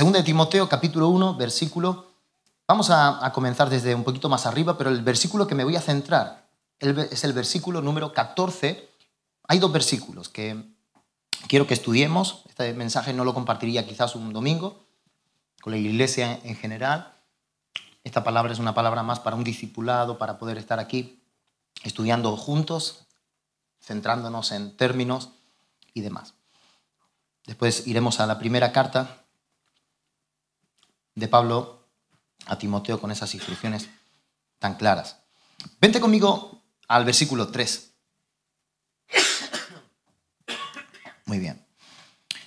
Segunda de Timoteo, capítulo 1, versículo... Vamos a, a, comenzar desde un poquito más arriba, pero el versículo que me voy a centrar es el versículo número 14. Hay dos versículos que quiero que estudiemos. Este mensaje no lo compartiría quizás un domingo con la iglesia en general. Esta palabra es una palabra más para un discipulado, para poder estar aquí estudiando juntos, centrándonos en términos y demás. Después iremos a la primera carta de Pablo a Timoteo con esas instrucciones tan claras. Vente conmigo al versículo 3. Muy bien.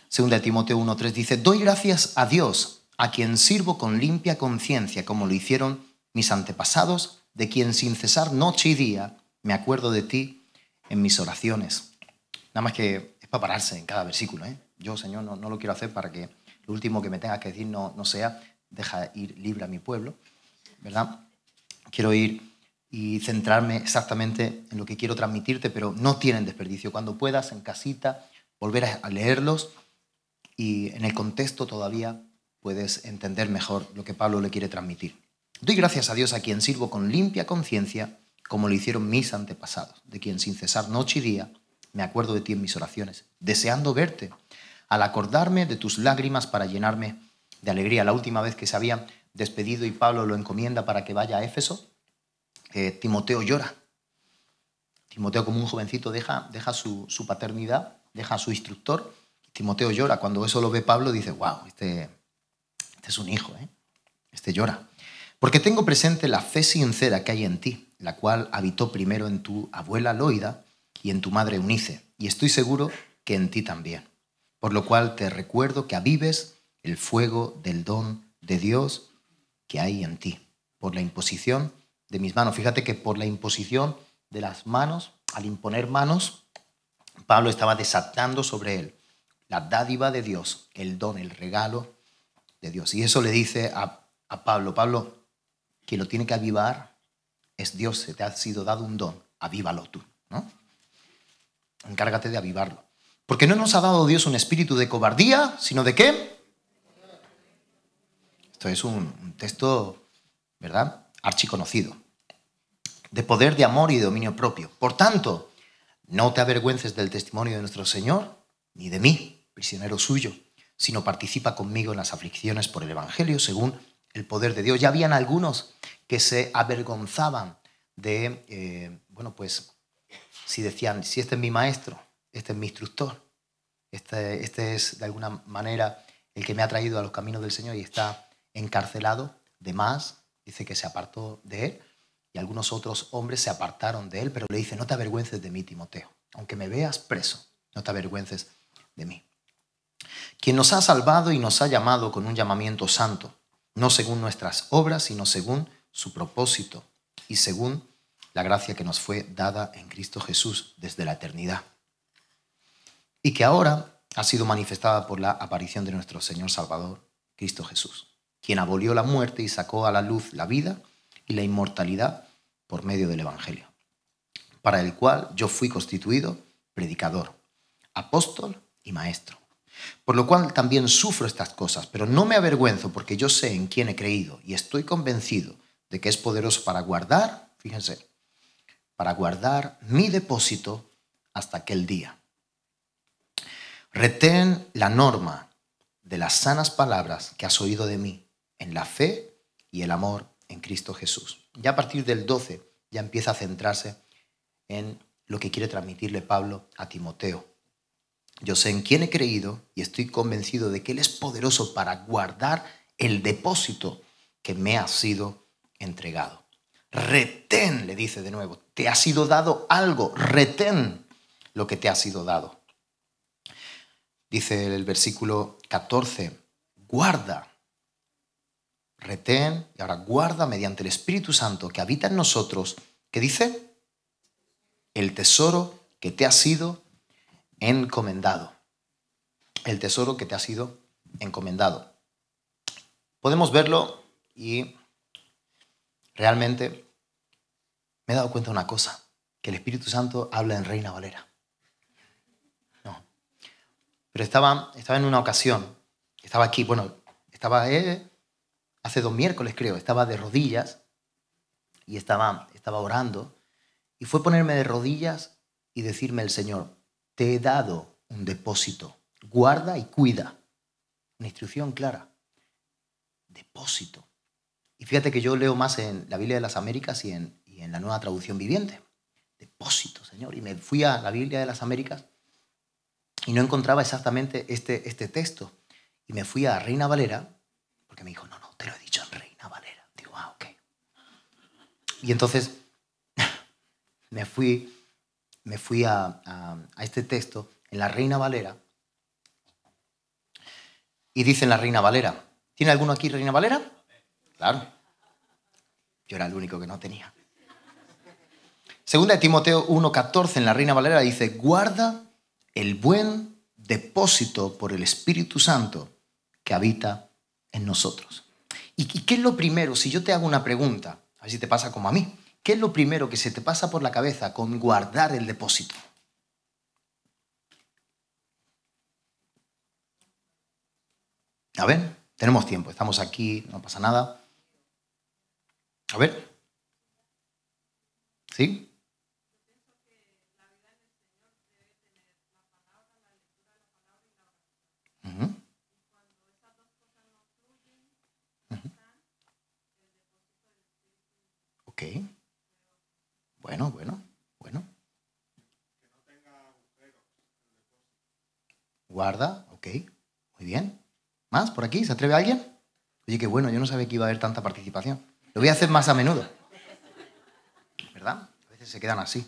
Segunda de Timoteo 1.3 dice, doy gracias a Dios, a quien sirvo con limpia conciencia, como lo hicieron mis antepasados, de quien sin cesar noche y día me acuerdo de ti en mis oraciones. Nada más que es para pararse en cada versículo. ¿eh? Yo, Señor, no, lo quiero hacer para que lo último que me tengas que decir no, no sea, deja ir libre a mi pueblo, ¿verdad? Quiero ir y centrarme exactamente en lo que quiero transmitirte, pero no tienen desperdicio. Cuando puedas, en casita, volver a leerlos y en el contexto todavía puedes entender mejor lo que Pablo le quiere transmitir. Doy gracias a Dios a quien sirvo con limpia conciencia, como lo hicieron mis antepasados, de quien sin cesar noche y día me acuerdo de ti en mis oraciones, deseando verte, al acordarme de tus lágrimas para llenarme de alegría. La última vez que se había despedido y Pablo lo encomienda para que vaya a Éfeso, eh, Timoteo llora. Timoteo como un jovencito deja, deja su, paternidad, deja a su instructor. Timoteo llora. Cuando eso lo ve Pablo dice, wow, este, este, es un hijo, ¿eh? este llora. Porque tengo presente la fe sincera que hay en ti, la cual habitó primero en tu abuela Loida y en tu madre Unice, y estoy seguro que en ti también. Por lo cual te recuerdo que avives el fuego del don de Dios que hay en ti, por la imposición de mis manos. Fíjate que por la imposición de las manos, al imponer manos, Pablo estaba desatando sobre él la dádiva de Dios, el don, el regalo de Dios. Y eso le dice a, Pablo, Pablo, quien lo tiene que avivar es Dios, se te ha sido dado un don, avívalo tú, ¿no? Encárgate de avivarlo. Porque no nos ha dado Dios un espíritu de cobardía, sino de qué? es un, texto, ¿verdad? Archiconocido. De poder, de amor y dominio propio. Por tanto, no te avergüences del testimonio de nuestro Señor, ni de mí, prisionero suyo, sino participa conmigo en las aflicciones por el Evangelio, según el poder de Dios. Ya habían algunos que se avergonzaban de, eh, bueno, pues, si decían, si este es mi maestro, este es mi instructor, este, este es de alguna manera el que me ha traído a los caminos del Señor y está encarcelado. de más, dice que se apartó de él y algunos otros hombres se apartaron de él, pero le dice, no te avergüences de mí, Timoteo, aunque me veas preso, no te avergüences de mí. Quien nos ha salvado y nos ha llamado con un llamamiento santo, no según nuestras obras, sino según su propósito y según la gracia que nos fue dada en Cristo Jesús desde la eternidad. Y que ahora ha sido manifestada por la aparición de nuestro Señor Salvador, Cristo Jesús quien abolió la muerte y sacó a la luz la vida y la inmortalidad por medio del Evangelio, para el cual yo fui constituido predicador, apóstol y maestro. Por lo cual también sufro estas cosas, pero no me avergüenzo porque yo sé en quién he creído y estoy convencido de que es poderoso para guardar, fíjense, para guardar mi depósito hasta aquel día. Retén la norma de las sanas palabras que has oído de mí en la fe y el amor en Cristo Jesús. Ya a partir del 12 ya empieza a centrarse en lo que quiere transmitirle Pablo a Timoteo. Yo sé en quién he creído y estoy convencido de que Él es poderoso para guardar el depósito que me ha sido entregado. Retén, le dice de nuevo, te ha sido dado algo, retén lo que te ha sido dado. Dice el versículo 14, guarda retén y ahora guarda mediante el Espíritu Santo que habita en nosotros, que dice, el tesoro que te ha sido encomendado. El tesoro que te ha sido encomendado. Podemos verlo y realmente me he dado cuenta de una cosa, que el Espíritu Santo habla en Reina Valera. No. Pero estaba, estaba en una ocasión, estaba aquí, bueno, estaba eh, hace dos miércoles creo, estaba de rodillas y estaba, estaba orando y fue ponerme de rodillas y decirme el Señor, te he dado un depósito, guarda y cuida. Una instrucción clara. Depósito. Y fíjate que yo leo más en la Biblia de las Américas y en, la nueva traducción viviente. Depósito, Señor. Y me fui a la Biblia de las Américas y no encontraba exactamente este, este texto. Y me fui a Reina Valera porque me dijo, no, lo he dicho en Reina Valera. Digo, ah, Y entonces me fui, me fui a, a este texto en la Reina Valera y dice en la Reina Valera, ¿tiene alguno aquí Reina Valera? Claro. Yo era el único que no tenía. Segunda de Timoteo 1.14 en la Reina Valera dice, guarda el buen depósito por el Espíritu Santo que habita en nosotros. ¿Y qué es lo primero? Si yo te hago una pregunta, a ver si te pasa como a mí, ¿qué es lo primero que se te pasa por la cabeza con guardar el depósito? A ver, tenemos tiempo, estamos aquí, no pasa nada. A ver. ¿Sí? Bueno, bueno, bueno. Guarda, ok. Muy bien. ¿Más por aquí? ¿Se atreve alguien? Oye, qué bueno, yo no sabía que iba a haber tanta participación. Lo voy a hacer más a menudo. ¿Verdad? A veces se quedan así.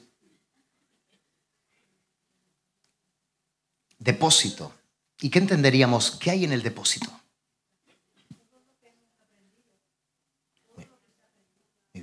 Depósito. ¿Y qué entenderíamos? ¿Qué hay en el depósito?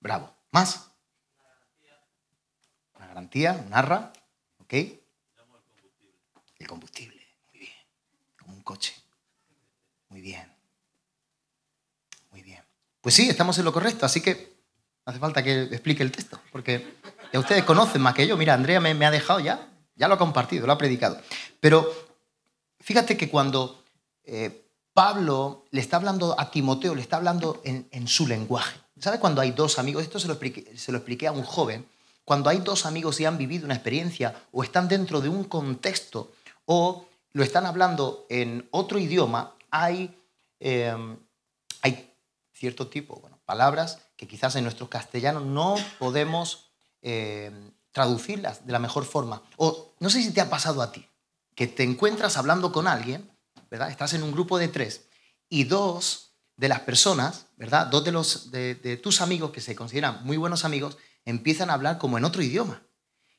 Bravo. ¿Más? Una garantía, un arra, ¿ok? El combustible, muy bien. Como un coche. Muy bien. Muy bien. Pues sí, estamos en lo correcto, así que no hace falta que explique el texto, porque ya ustedes conocen más que yo. Mira, Andrea me, ha dejado ya, ya lo ha compartido, lo ha predicado. Pero fíjate que cuando eh, Pablo le está hablando a Timoteo, le está hablando en su lenguaje. ¿Sabes cuando hay dos amigos? Esto se lo, expliqué, a un joven. Cuando hay dos amigos y han vivido una experiencia o están dentro de un contexto o lo están hablando en otro idioma, hay, em, hay cierto tipo, bueno, palabras que quizás en nuestro castellano no podemos em, traducirlas de la mejor forma. O no sé si te ha pasado a ti, que te encuentras hablando con alguien, ¿verdad? Estás en un grupo de tres y dos de las personas, ¿verdad? Dos de, los, de, tus amigos que se consideran muy buenos amigos empiezan a hablar como en otro idioma.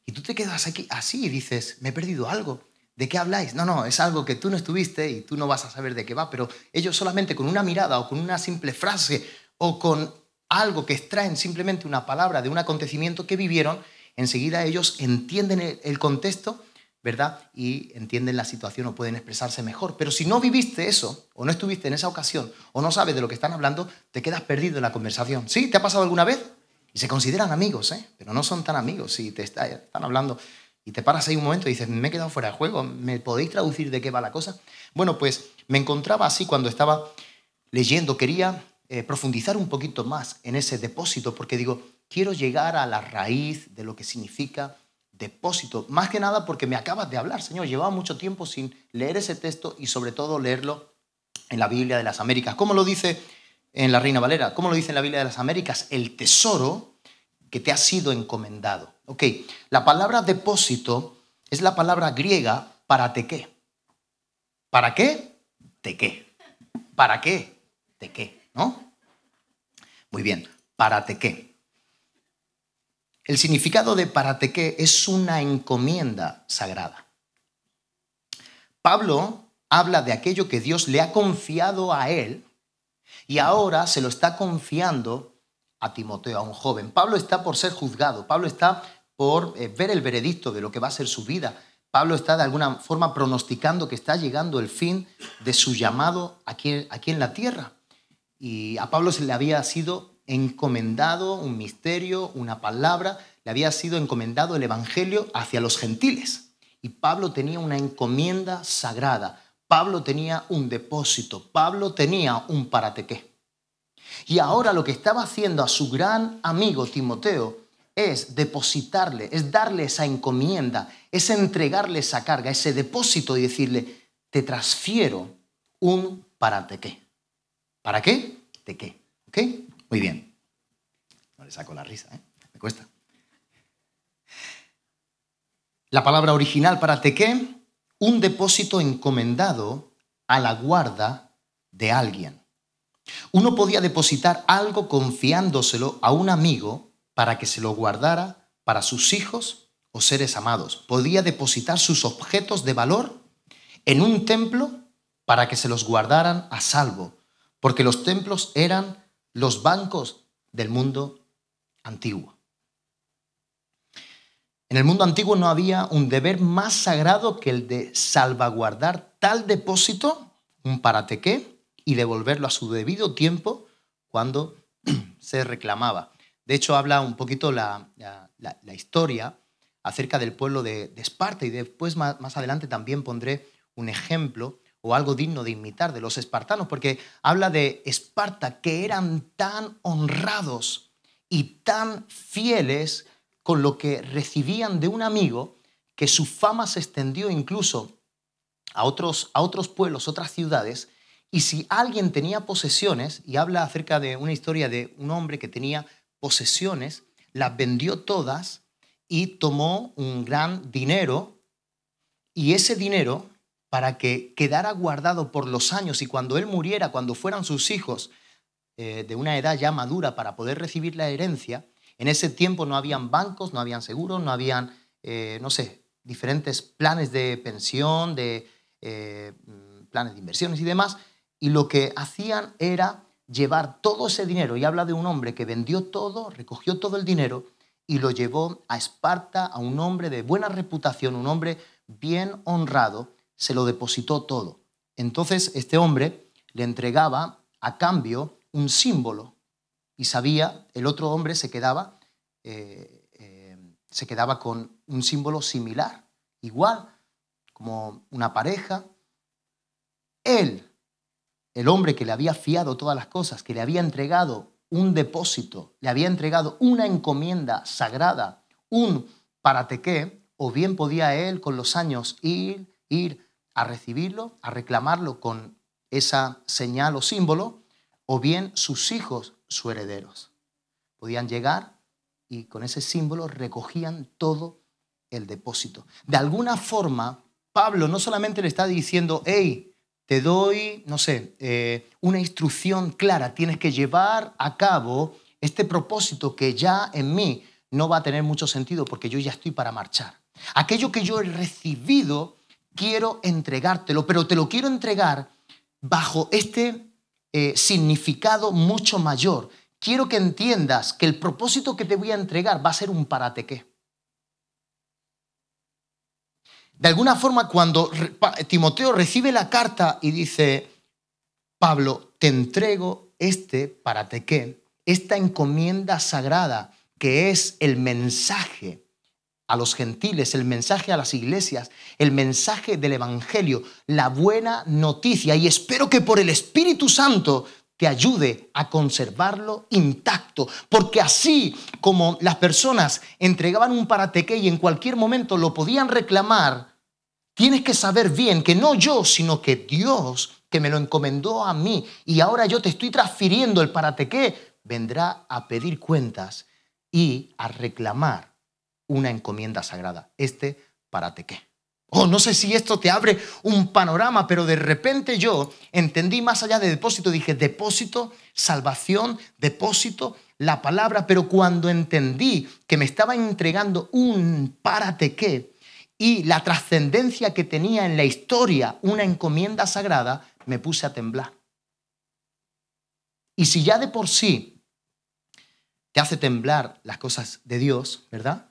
Y tú te quedas aquí así y dices, me he perdido algo. ¿De qué habláis? No, no, es algo que tú no estuviste y tú no vas a saber de qué va, pero ellos solamente con una mirada o con una simple frase o con algo que extraen simplemente una palabra de un acontecimiento que vivieron, enseguida ellos entienden el contexto ¿verdad? Y entienden la situación o pueden expresarse mejor. Pero si no viviste eso, o no estuviste en esa ocasión, o no sabes de lo que están hablando, te quedas perdido en la conversación. ¿Sí? ¿Te ha pasado alguna vez? Y se consideran amigos, ¿eh? Pero no son tan amigos. Si te están hablando y te paras ahí un momento y dices, me he quedado fuera de juego, ¿me podéis traducir de qué va la cosa? Bueno, pues me encontraba así cuando estaba leyendo. Quería eh, profundizar un poquito más en ese depósito porque digo, quiero llegar a la raíz de lo que significa depósito. Más que nada porque me acabas de hablar, Señor. Llevaba mucho tiempo sin leer ese texto y sobre todo leerlo en la Biblia de las Américas. ¿Cómo lo dice en la Reina Valera? ¿Cómo lo dice en la Biblia de las Américas? El tesoro que te ha sido encomendado. Ok, la palabra depósito es la palabra griega para te qué. ¿Para qué? Te qué. ¿Para qué? Te qué, ¿no? Muy bien, para te qué. El significado de paratequé es una encomienda sagrada. Pablo habla de aquello que Dios le ha confiado a él y ahora se lo está confiando a Timoteo, a un joven. Pablo está por ser juzgado, Pablo está por eh, ver el veredicto de lo que va a ser su vida. Pablo está de alguna forma pronosticando que está llegando el fin de su llamado aquí, aquí en la tierra. Y a Pablo se le había sido encomendado un misterio, una palabra, le había sido encomendado el Evangelio hacia los gentiles. Y Pablo tenía una encomienda sagrada, Pablo tenía un depósito, Pablo tenía un paratequé. Y ahora lo que estaba haciendo a su gran amigo Timoteo es depositarle, es darle esa encomienda, es entregarle esa carga, ese depósito y decirle, te transfiero un paratequé. ¿Para qué? ¿De qué? okay muy bien. No le saco la risa, ¿eh? Me cuesta. La palabra original para tequé, un depósito encomendado a la guarda de alguien. Uno podía depositar algo confiándoselo a un amigo para que se lo guardara para sus hijos o seres amados. Podía depositar sus objetos de valor en un templo para que se los guardaran a salvo, porque los templos eran los bancos del mundo antiguo. En el mundo antiguo no había un deber más sagrado que el de salvaguardar tal depósito, un paratequé, y devolverlo a su debido tiempo cuando se reclamaba. De hecho, habla un poquito la, historia acerca del pueblo de, Esparta y después más, más adelante también pondré un ejemplo o algo digno de imitar de los espartanos, porque habla de Esparta, que eran tan honrados y tan fieles con lo que recibían de un amigo, que su fama se extendió incluso a otros, a otros pueblos, otras ciudades, y si alguien tenía posesiones, y habla acerca de una historia de un hombre que tenía posesiones, las vendió todas y tomó un gran dinero, y ese dinero para que quedara guardado por los años y cuando él muriera, cuando fueran sus hijos eh, de una edad ya madura para poder recibir la herencia, en ese tiempo no habían bancos, no habían seguros, no habían, eh, no sé, diferentes planes de pensión, de eh, mm, planes de inversiones y demás. Y lo que hacían era llevar todo ese dinero, y habla de un hombre que vendió todo, recogió todo el dinero y lo llevó a Esparta, a un hombre de buena reputación, un hombre bien honrado, se lo depositó todo. Entonces este hombre le entregaba a cambio un símbolo y sabía, el otro hombre se quedaba, eh, eh, se quedaba con un símbolo similar, igual, como una pareja. Él, el hombre que le había fiado todas las cosas, que le había entregado un depósito, le había entregado una encomienda sagrada, un paratequé, o bien podía él con los años ir, ir a recibirlo, a reclamarlo con esa señal o símbolo, o bien sus hijos, sus herederos. Podían llegar y con ese símbolo recogían todo el depósito. De alguna forma, Pablo no solamente le está diciendo, hey, te doy, no sé, eh, una instrucción clara, tienes que llevar a cabo este propósito que ya en mí no va a tener mucho sentido porque yo ya estoy para marchar. Aquello que yo he recibido quiero entregártelo, pero te lo quiero entregar bajo este eh, significado mucho mayor. Quiero que entiendas que el propósito que te voy a entregar va a ser un paratequé. De alguna forma, cuando Timoteo recibe la carta y dice, Pablo, te entrego este paratequé, esta encomienda sagrada que es el mensaje a los gentiles, el mensaje a las iglesias, el mensaje del Evangelio, la buena noticia. Y espero que por el Espíritu Santo te ayude a conservarlo intacto, porque así como las personas entregaban un parateque y en cualquier momento lo podían reclamar, tienes que saber bien que no yo, sino que Dios, que me lo encomendó a mí y ahora yo te estoy transfiriendo el parateque, vendrá a pedir cuentas y a reclamar una encomienda sagrada. Este, paratequé. Oh, no sé si esto te abre un panorama, pero de repente yo entendí más allá de depósito, dije depósito, salvación, depósito, la palabra, pero cuando entendí que me estaba entregando un párate qué y la trascendencia que tenía en la historia una encomienda sagrada, me puse a temblar. Y si ya de por sí te hace temblar las cosas de Dios, ¿verdad?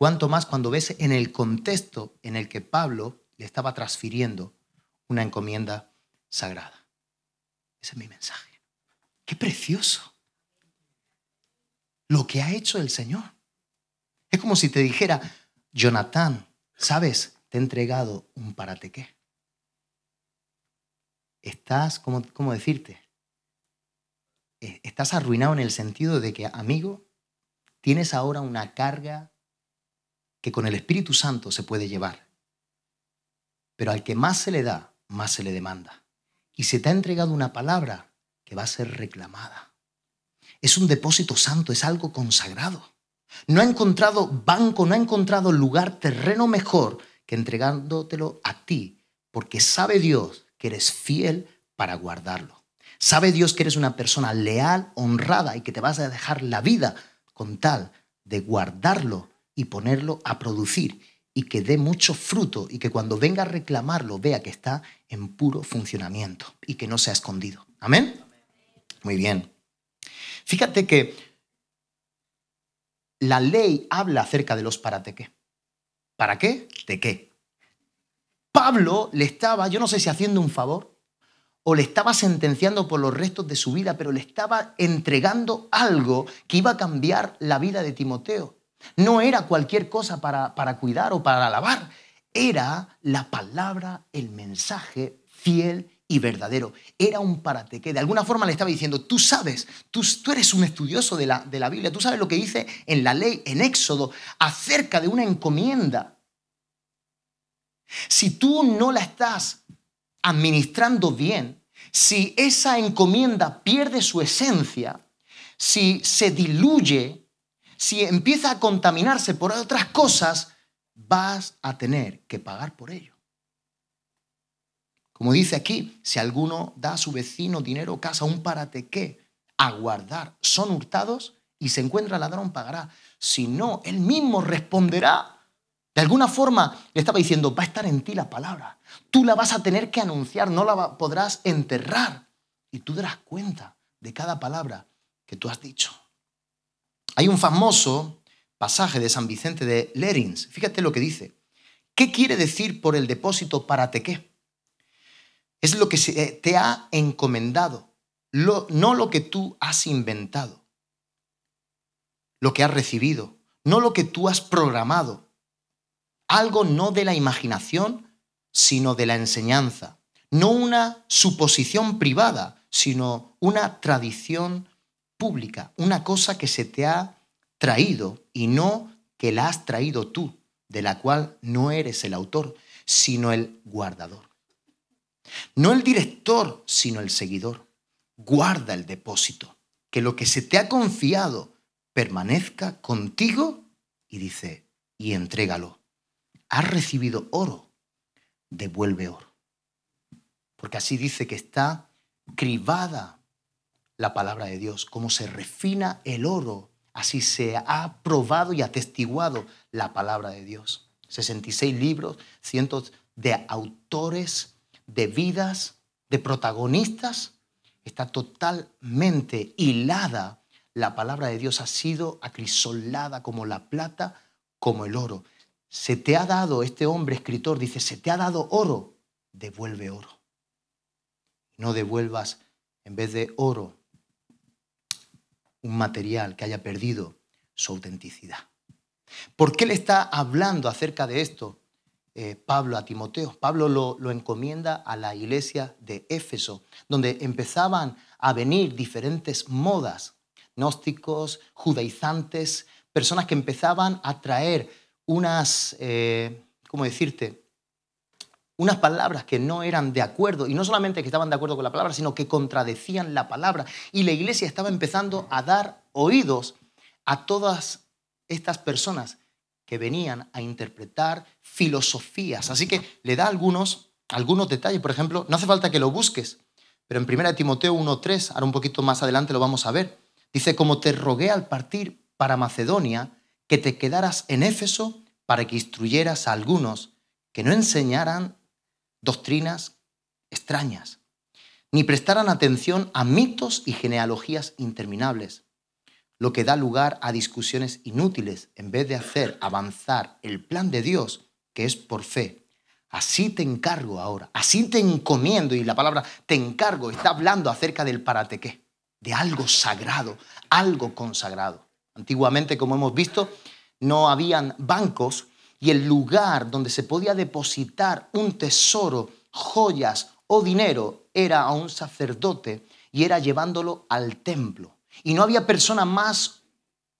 Cuanto más cuando ves en el contexto en el que Pablo le estaba transfiriendo una encomienda sagrada. Ese es mi mensaje. Qué precioso lo que ha hecho el Señor. Es como si te dijera, Jonathan, ¿sabes? Te he entregado un paratequé. Estás, ¿cómo, cómo decirte? Eh, estás arruinado en el sentido de que, amigo, tienes ahora una carga que con el Espíritu Santo se puede llevar. Pero al que más se le da, más se le demanda. Y se te ha entregado una palabra que va a ser reclamada. Es un depósito santo, es algo consagrado. No ha encontrado banco, no ha encontrado lugar, terreno mejor que entregándotelo a ti, porque sabe Dios que eres fiel para guardarlo. Sabe Dios que eres una persona leal, honrada y que te vas a dejar la vida con tal de guardarlo y ponerlo a producir y que dé mucho fruto y que cuando venga a reclamarlo vea que está en puro funcionamiento y que no se ha escondido. Amén. Muy bien. Fíjate que la ley habla acerca de los para qué. ¿Para qué? ¿De qué? Pablo le estaba, yo no sé si haciendo un favor o le estaba sentenciando por los restos de su vida, pero le estaba entregando algo que iba a cambiar la vida de Timoteo. No era cualquier cosa para, cuidar o para alabar, era la palabra, el mensaje fiel y verdadero. Era un parate que de alguna forma le estaba diciendo, tú sabes, tú, eres un estudioso de la, de la Biblia, tú sabes lo que dice en la ley, en Éxodo, acerca de una encomienda. Si tú no la estás administrando bien, si esa encomienda pierde su esencia, si se diluye si empieza a contaminarse por otras cosas, vas a tener que pagar por ello. Como dice aquí, si alguno da a su vecino dinero casa, un parate a guardar son hurtados y se encuentra ladrón, pagará. Si no, él mismo responderá. De alguna forma le estaba diciendo, va a estar en ti la palabra. Tú la vas a tener que anunciar, no la podrás enterrar. Y tú darás cuenta de cada palabra que tú has dicho. Hay un famoso pasaje de San Vicente de Lerins. Fíjate lo que dice. ¿Qué quiere decir por el depósito para te qué? Es lo que eh, te ha encomendado, no lo que tú has inventado, lo que has recibido, no lo que tú has programado. Algo no de la imaginación, sino de la enseñanza. No una suposición privada, sino una tradición pública, una cosa que se te ha traído y no que la has traído tú, de la cual no eres el autor, sino el guardador. No el director, sino el seguidor. Guarda el depósito, que lo que se te ha confiado permanezca contigo y dice, y entrégalo. Has recibido oro, devuelve oro. Porque así dice que está cribada la palabra de Dios, como se refina el oro, así se ha probado y atestiguado la palabra de Dios. 66 libros, cientos de autores, de vidas, de protagonistas, está totalmente hilada. La palabra de Dios ha sido acrisolada como la plata, como el oro. Se te ha dado, este hombre escritor dice, se te ha dado oro, devuelve oro. No devuelvas en vez de oro un material que haya perdido su autenticidad. ¿Por qué le está hablando acerca de esto eh, Pablo a Timoteo? Pablo lo, encomienda a la iglesia de Éfeso, donde empezaban a venir diferentes modas, gnósticos, judaizantes, personas que empezaban a traer unas, eh, ¿cómo decirte?, unas palabras que no eran de acuerdo, y no solamente que estaban de acuerdo con la palabra, sino que contradecían la palabra. Y la iglesia estaba empezando a dar oídos a todas estas personas que venían a interpretar filosofías. Así que le da algunos, algunos detalles. Por ejemplo, no hace falta que lo busques, pero en 1 Timoteo 1.3, ahora un poquito más adelante lo vamos a ver, dice, como te rogué al partir para Macedonia, que te quedaras en Éfeso para que instruyeras a algunos que no enseñaran doctrinas extrañas, ni prestaran atención a mitos y genealogías interminables, lo que da lugar a discusiones inútiles en vez de hacer avanzar el plan de Dios, que es por fe. Así te encargo ahora, así te encomiendo, y la palabra te encargo está hablando acerca del paratequé, de algo sagrado, algo consagrado. Antiguamente, como hemos visto, no habían bancos y el lugar donde se podía depositar un tesoro, joyas o dinero era a un sacerdote y era llevándolo al templo. Y no había persona más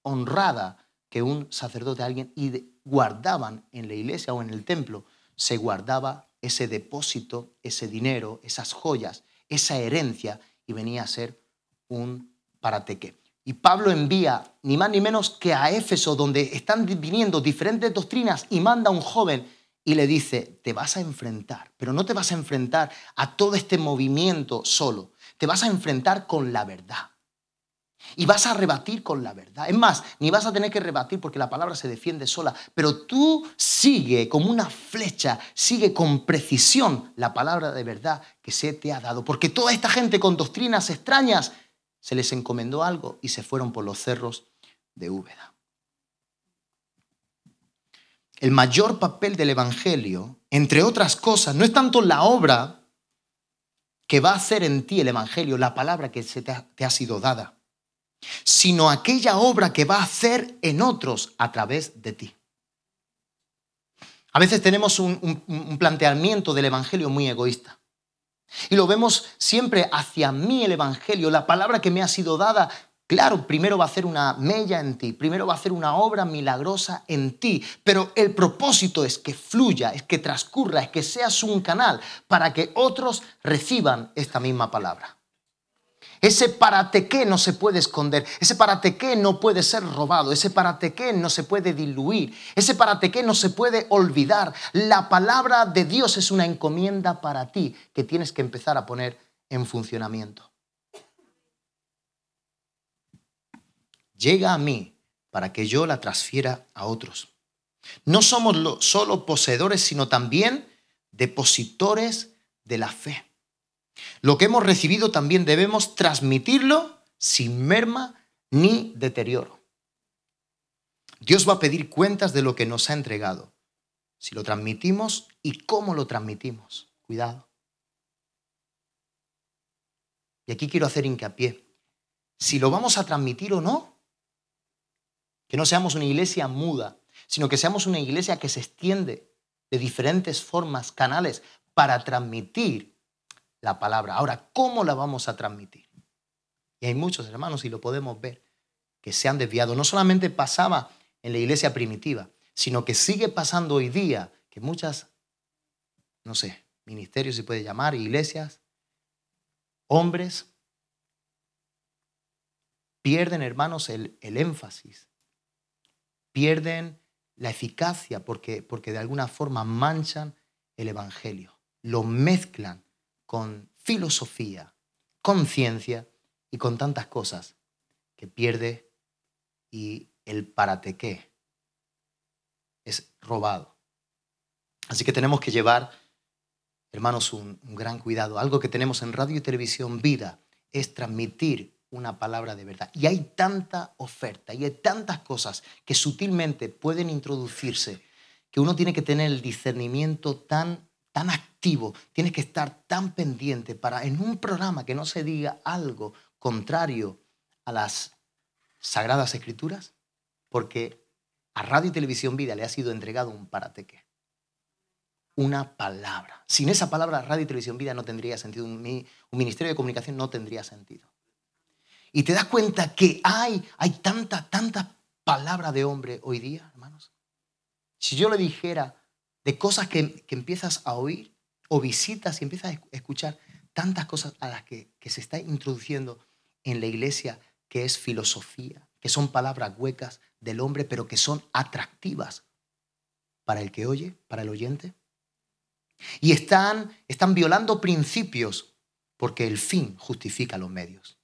honrada que un sacerdote, alguien, y guardaban en la iglesia o en el templo, se guardaba ese depósito, ese dinero, esas joyas, esa herencia, y venía a ser un parateque. Y Pablo envía ni más ni menos que a Éfeso, donde están viniendo diferentes doctrinas, y manda a un joven y le dice, te vas a enfrentar, pero no te vas a enfrentar a todo este movimiento solo, te vas a enfrentar con la verdad. Y vas a rebatir con la verdad. Es más, ni vas a tener que rebatir porque la palabra se defiende sola, pero tú sigue como una flecha, sigue con precisión la palabra de verdad que se te ha dado. Porque toda esta gente con doctrinas extrañas se les encomendó algo y se fueron por los cerros de Úbeda. El mayor papel del Evangelio, entre otras cosas, no es tanto la obra que va a hacer en ti el Evangelio, la palabra que te, ha, sido dada, sino aquella obra que va a hacer en otros a través de ti. A veces tenemos un planteamiento del Evangelio muy egoísta. Y lo vemos siempre hacia mí el Evangelio, la palabra que me ha sido dada. Claro, primero va a hacer una mella en ti, primero va a hacer una obra milagrosa en ti, pero el propósito es que fluya, es que transcurra, es que seas un canal para que otros reciban esta misma palabra. Ese paratequé no se puede esconder, ese paratequé no puede ser robado, ese paratequé no se puede diluir, ese paratequé no se puede olvidar. La palabra de Dios es una encomienda para ti que tienes que empezar a poner en funcionamiento. Llega a mí para que yo la transfiera a otros. No somos solo poseedores, sino también depositores de la fe. Lo que hemos recibido también debemos transmitirlo sin merma ni deterioro. Dios va a pedir cuentas de lo que nos ha entregado, si lo transmitimos y cómo lo transmitimos. Cuidado. Y aquí quiero hacer hincapié. Si lo vamos a transmitir o no, que no seamos una iglesia muda, sino que seamos una iglesia que se extiende de diferentes formas, canales, para transmitir la palabra. Ahora, ¿cómo la vamos a transmitir? Y hay muchos hermanos, y lo podemos ver, que se han desviado. No solamente pasaba en la iglesia primitiva, sino que sigue pasando hoy día, que muchas, no sé, ministerios se puede llamar, iglesias, hombres, pierden, hermanos, el, el énfasis, pierden la eficacia porque, porque de alguna forma manchan el Evangelio, lo mezclan con filosofía, con ciencia y con tantas cosas que pierde y el paratequé es robado. Así que tenemos que llevar, hermanos, un, un gran cuidado. Algo que tenemos en radio y televisión vida es transmitir una palabra de verdad. Y hay tanta oferta y hay tantas cosas que sutilmente pueden introducirse que uno tiene que tener el discernimiento tan tan activo, tienes que estar tan pendiente para en un programa que no se diga algo contrario a las sagradas escrituras, porque a Radio y Televisión Vida le ha sido entregado un parateque, una palabra. Sin esa palabra Radio y Televisión Vida no tendría sentido, un, ministerio de comunicación no tendría sentido. Y te das cuenta que hay, hay tanta, tanta palabra de hombre hoy día, hermanos. Si yo le dijera de cosas que, empiezas a oír o visitas y empiezas a escuchar tantas cosas a las que, se está introduciendo en la iglesia que es filosofía, que son palabras huecas del hombre, pero que son atractivas para el que oye, para el oyente. Y están, están violando principios porque el fin justifica los medios.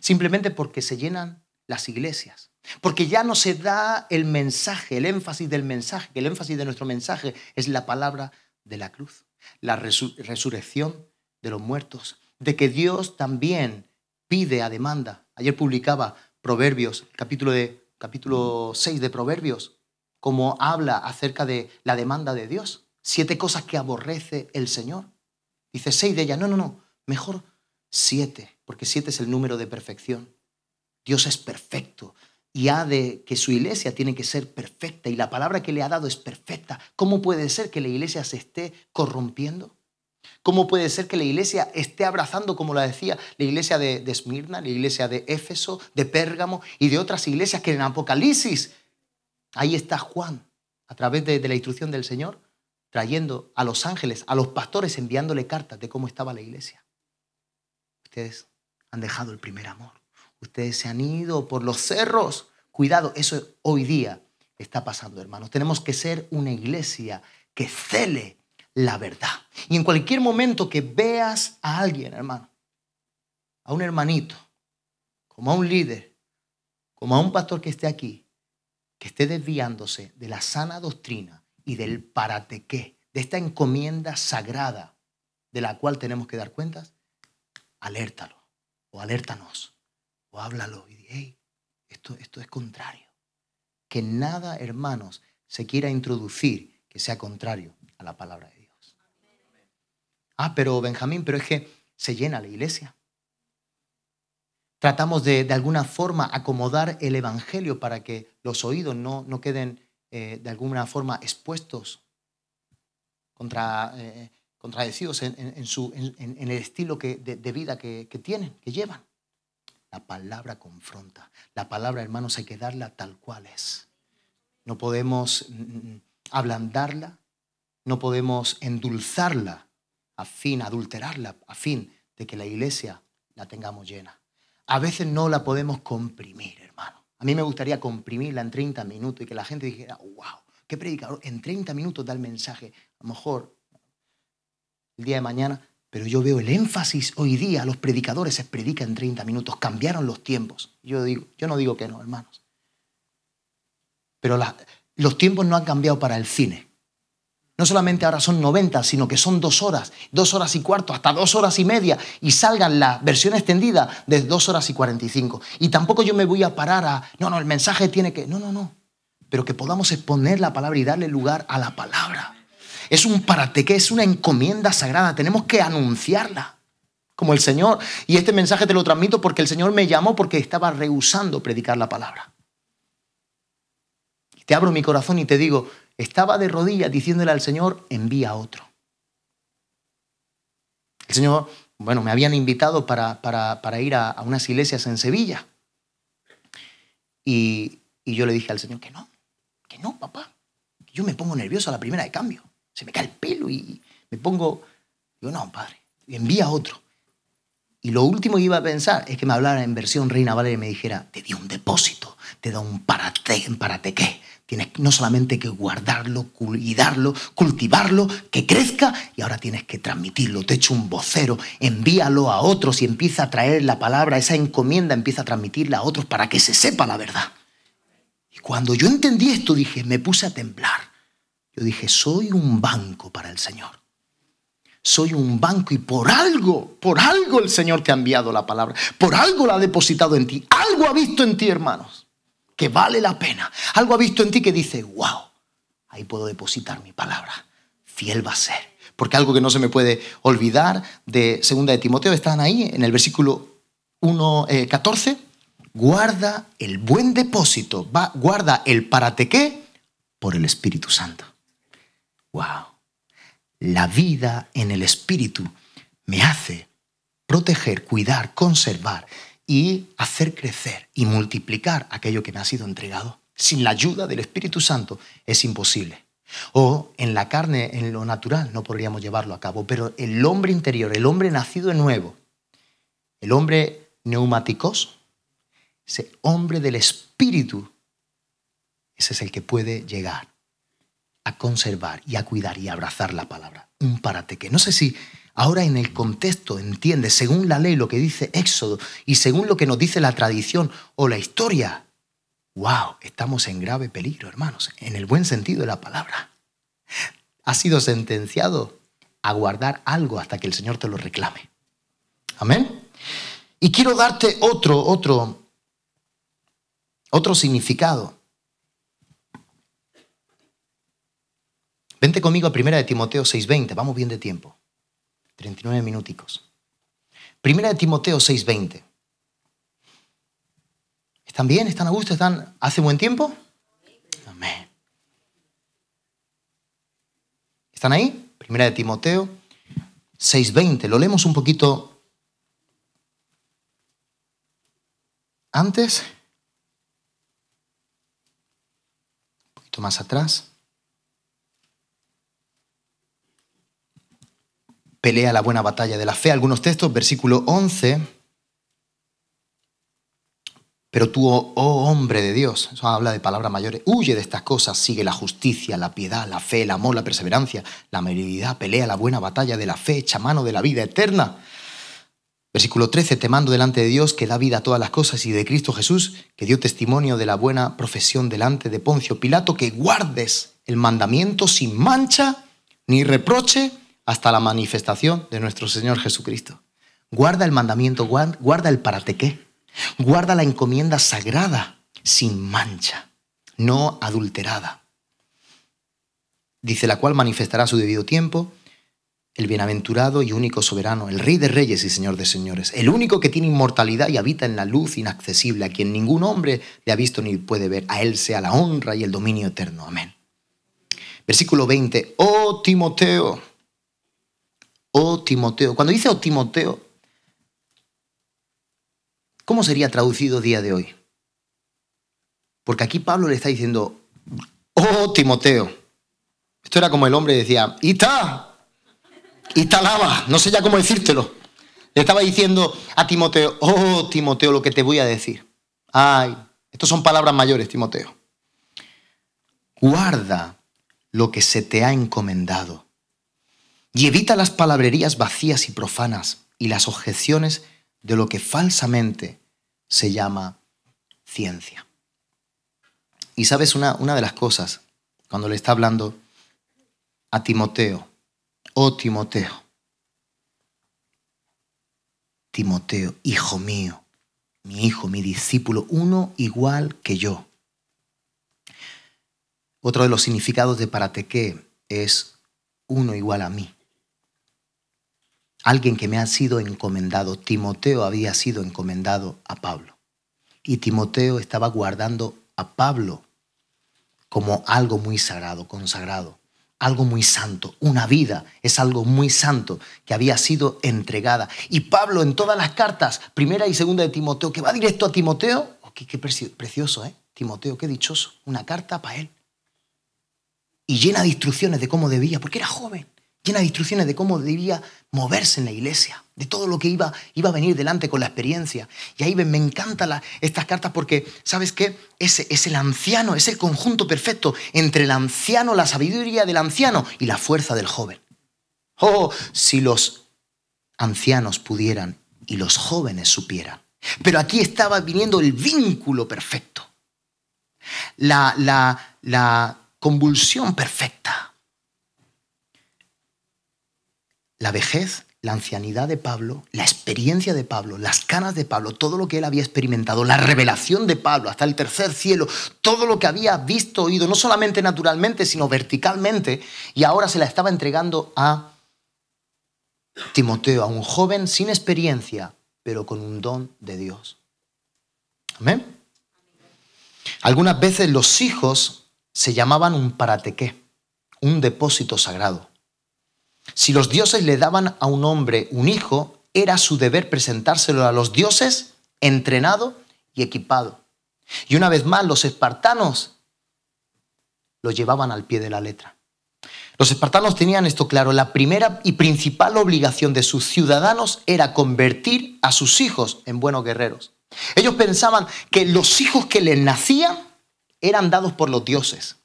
Simplemente porque se llenan las iglesias porque ya no se da el mensaje, el énfasis del mensaje, que el énfasis de nuestro mensaje es la palabra de la cruz, la resurrección de los muertos, de que Dios también pide a demanda. Ayer publicaba Proverbios, capítulo, de, capítulo 6 de Proverbios, como habla acerca de la demanda de Dios. Siete cosas que aborrece el Señor. Dice seis de ellas. No, no, no. Mejor siete, porque siete es el número de perfección. Dios es perfecto y ha de que su iglesia tiene que ser perfecta y la palabra que le ha dado es perfecta, ¿cómo puede ser que la iglesia se esté corrompiendo? ¿Cómo puede ser que la iglesia esté abrazando, como la decía, la iglesia de, Esmirna, la iglesia de Éfeso, de Pérgamo y de otras iglesias que en Apocalipsis, ahí está Juan, a través de la instrucción del Señor, trayendo a los ángeles, a los pastores, enviándole cartas de cómo estaba la iglesia. Ustedes han dejado el primer amor ustedes se han ido por los cerros. Cuidado, eso hoy día está pasando, hermanos. Tenemos que ser una iglesia que cele la verdad. Y en cualquier momento que veas a alguien, hermano, a un hermanito, como a un líder, como a un pastor que esté aquí, que esté desviándose de la sana doctrina y del paratequé, de esta encomienda sagrada de la cual tenemos que dar cuentas, alértalo o alértanos o háblalo y di, esto, esto es contrario. Que nada, hermanos, se quiera introducir que sea contrario a la palabra de Dios. Ah, pero Benjamín, pero es que se llena la iglesia. Tratamos de, de alguna forma, acomodar el Evangelio para que los oídos no, no queden eh, de alguna forma expuestos, contra, eh, contradecidos en, en, el estilo que, de, de, vida que, que tienen, que llevan. La palabra confronta. La palabra, hermanos, hay que darla tal cual es. No podemos mm, mm, ablandarla, no podemos endulzarla a fin, adulterarla a fin de que la iglesia la tengamos llena. A veces no la podemos comprimir, hermano. A mí me gustaría comprimirla en 30 minutos y que la gente dijera, wow, qué predicador, en 30 minutos da el mensaje. A lo mejor el día de mañana pero yo veo el énfasis hoy día, los predicadores se predican en 30 minutos, cambiaron los tiempos. Yo, digo, yo no digo que no, hermanos. Pero los tiempos no han cambiado para el cine. No solamente ahora son 90, sino que son dos horas, dos horas y cuarto, hasta dos horas y media, y salgan la versión extendida de dos horas y 45. Y tampoco yo me voy a parar a, no, no, el mensaje tiene que, no, no, no, pero que podamos exponer la palabra y darle lugar a la palabra es un parateque, es una encomienda sagrada. Tenemos que anunciarla como el Señor. Y este mensaje te lo transmito porque el Señor me llamó porque estaba rehusando predicar la palabra. Te abro mi corazón y te digo, estaba de rodillas diciéndole al Señor, envía otro. El Señor, bueno, me habían invitado para, para, ir a, unas iglesias en Sevilla. Y, y yo le dije al Señor que no, que no, papá. Yo me pongo nervioso a la primera de cambio se me cae el pelo y me pongo, yo no, padre, y envía otro. Y lo último que iba a pensar es que me hablara en versión Reina Valeria y me dijera, te dio un depósito, te da un parate, un parate qué. Tienes no solamente que guardarlo, cuidarlo, cultivarlo, que crezca, y ahora tienes que transmitirlo. Te echo un vocero, envíalo a otros y empieza a traer la palabra, esa encomienda empieza a transmitirla a otros para que se sepa la verdad. Y cuando yo entendí esto, dije, me puse a temblar. Yo dije, soy un banco para el Señor. Soy un banco y por algo, por algo el Señor te ha enviado la palabra. Por algo la ha depositado en ti. Algo ha visto en ti, hermanos, que vale la pena. Algo ha visto en ti que dice, wow, ahí puedo depositar mi palabra. Fiel va a ser. Porque algo que no se me puede olvidar de segunda de Timoteo, están ahí en el versículo 1, 14. Eh, guarda el buen depósito, guarda el para qué por el Espíritu Santo. ¡Wow! La vida en el espíritu me hace proteger, cuidar, conservar y hacer crecer y multiplicar aquello que me ha sido entregado. Sin la ayuda del Espíritu Santo es imposible. O en la carne, en lo natural, no podríamos llevarlo a cabo, pero el hombre interior, el hombre nacido de nuevo, el hombre neumáticos, ese hombre del espíritu, ese es el que puede llegar a conservar y a cuidar y a abrazar la palabra. Un parateque. que no sé si ahora en el contexto entiendes, según la ley, lo que dice Éxodo y según lo que nos dice la tradición o la historia. ¡Wow! Estamos en grave peligro, hermanos, en el buen sentido de la palabra. Has sido sentenciado a guardar algo hasta que el Señor te lo reclame. Amén. Y quiero darte otro, otro, otro significado Vente conmigo a Primera de Timoteo 6.20, vamos bien de tiempo. 39 minuticos. Primera de Timoteo 6.20. ¿Están bien? ¿Están a gusto? ¿Están... ¿Hace buen tiempo? Amén. ¿Están ahí? Primera de Timoteo 6.20. Lo leemos un poquito antes. Un poquito más atrás. pelea la buena batalla de la fe. Algunos textos, versículo 11. Pero tú, oh, oh, hombre de Dios, eso habla de palabras mayores, huye de estas cosas, sigue la justicia, la piedad, la fe, el amor, la perseverancia, la merididad pelea la buena batalla de la fe, echa mano de la vida eterna. Versículo 13, te mando delante de Dios que da vida a todas las cosas y de Cristo Jesús, que dio testimonio de la buena profesión delante de Poncio Pilato, que guardes el mandamiento sin mancha ni reproche hasta la manifestación de nuestro Señor Jesucristo. Guarda el mandamiento, guarda el paratequé, guarda la encomienda sagrada sin mancha, no adulterada. Dice la cual manifestará su debido tiempo el bienaventurado y único soberano, el Rey de Reyes y Señor de Señores, el único que tiene inmortalidad y habita en la luz inaccesible, a quien ningún hombre le ha visto ni puede ver. A Él sea la honra y el dominio eterno. Amén. Versículo 20. Oh Timoteo oh Timoteo. Cuando dice oh Timoteo, ¿cómo sería traducido día de hoy? Porque aquí Pablo le está diciendo, oh Timoteo. Esto era como el hombre decía, Ita, Ita lava, no sé ya cómo decírtelo. Le estaba diciendo a Timoteo, oh Timoteo, lo que te voy a decir. Ay, estas son palabras mayores, Timoteo. Guarda lo que se te ha encomendado y evita las palabrerías vacías y profanas y las objeciones de lo que falsamente se llama ciencia. Y sabes una, una de las cosas, cuando le está hablando a Timoteo, oh Timoteo, Timoteo, hijo mío, mi hijo, mi discípulo, uno igual que yo. Otro de los significados de parateque es uno igual a mí alguien que me ha sido encomendado. Timoteo había sido encomendado a Pablo. Y Timoteo estaba guardando a Pablo como algo muy sagrado, consagrado, algo muy santo. Una vida es algo muy santo que había sido entregada. Y Pablo en todas las cartas, primera y segunda de Timoteo, que va directo a Timoteo, qué, precioso, ¿eh? Timoteo, qué dichoso, una carta para él. Y llena de instrucciones de cómo debía, porque era joven llena de instrucciones de cómo debía moverse en la iglesia, de todo lo que iba, iba a venir delante con la experiencia. Y ahí me encantan estas cartas porque, ¿sabes qué? Ese es el anciano, es el conjunto perfecto entre el anciano, la sabiduría del anciano y la fuerza del joven. Oh, si los ancianos pudieran y los jóvenes supieran. Pero aquí estaba viniendo el vínculo perfecto, la convulsión perfecta la vejez, la ancianidad de Pablo, la experiencia de Pablo, las canas de Pablo, todo lo que él había experimentado, la revelación de Pablo hasta el tercer cielo, todo lo que había visto, oído, no solamente naturalmente, sino verticalmente, y ahora se la estaba entregando a Timoteo, a un joven sin experiencia, pero con un don de Dios. Amén. Algunas veces los hijos se llamaban un paratequé, un depósito sagrado. Si los dioses le daban a un hombre un hijo, era su deber presentárselo a los dioses entrenado y equipado. Y una vez más, los espartanos lo llevaban al pie de la letra. Los espartanos tenían esto claro, la primera y principal obligación de sus ciudadanos era convertir a sus hijos en buenos guerreros. Ellos pensaban que los hijos que les nacían eran dados por los dioses.